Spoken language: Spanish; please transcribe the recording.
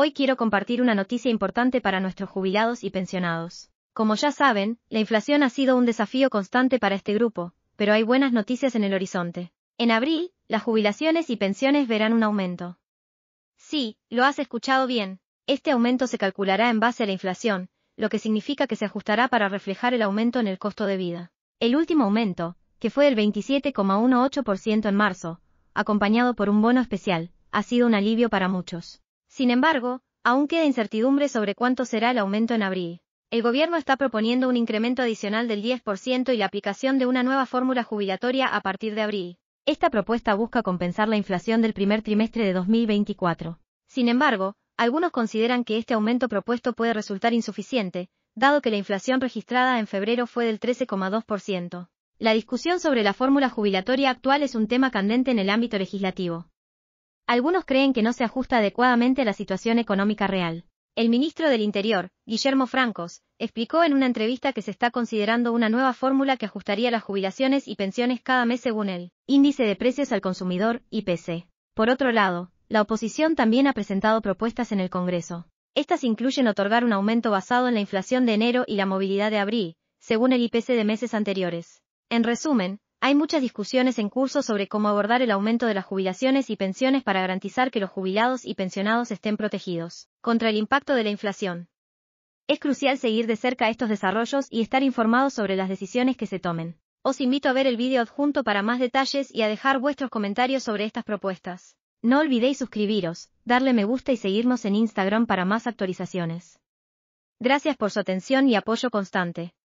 Hoy quiero compartir una noticia importante para nuestros jubilados y pensionados. Como ya saben, la inflación ha sido un desafío constante para este grupo, pero hay buenas noticias en el horizonte. En abril, las jubilaciones y pensiones verán un aumento. Sí, lo has escuchado bien. Este aumento se calculará en base a la inflación, lo que significa que se ajustará para reflejar el aumento en el costo de vida. El último aumento, que fue el 27,18% en marzo, acompañado por un bono especial, ha sido un alivio para muchos. Sin embargo, aún queda incertidumbre sobre cuánto será el aumento en abril. El gobierno está proponiendo un incremento adicional del 10% y la aplicación de una nueva fórmula jubilatoria a partir de abril. Esta propuesta busca compensar la inflación del primer trimestre de 2024. Sin embargo, algunos consideran que este aumento propuesto puede resultar insuficiente, dado que la inflación registrada en febrero fue del 13,2%. La discusión sobre la fórmula jubilatoria actual es un tema candente en el ámbito legislativo. Algunos creen que no se ajusta adecuadamente a la situación económica real. El ministro del Interior, Guillermo Francos, explicó en una entrevista que se está considerando una nueva fórmula que ajustaría las jubilaciones y pensiones cada mes según el Índice de Precios al Consumidor, IPC. Por otro lado, la oposición también ha presentado propuestas en el Congreso. Estas incluyen otorgar un aumento basado en la inflación de enero y la movilidad de abril, según el IPC de meses anteriores. En resumen, hay muchas discusiones en curso sobre cómo abordar el aumento de las jubilaciones y pensiones para garantizar que los jubilados y pensionados estén protegidos contra el impacto de la inflación. Es crucial seguir de cerca estos desarrollos y estar informados sobre las decisiones que se tomen. Os invito a ver el vídeo adjunto para más detalles y a dejar vuestros comentarios sobre estas propuestas. No olvidéis suscribiros, darle me gusta y seguirnos en Instagram para más actualizaciones. Gracias por su atención y apoyo constante.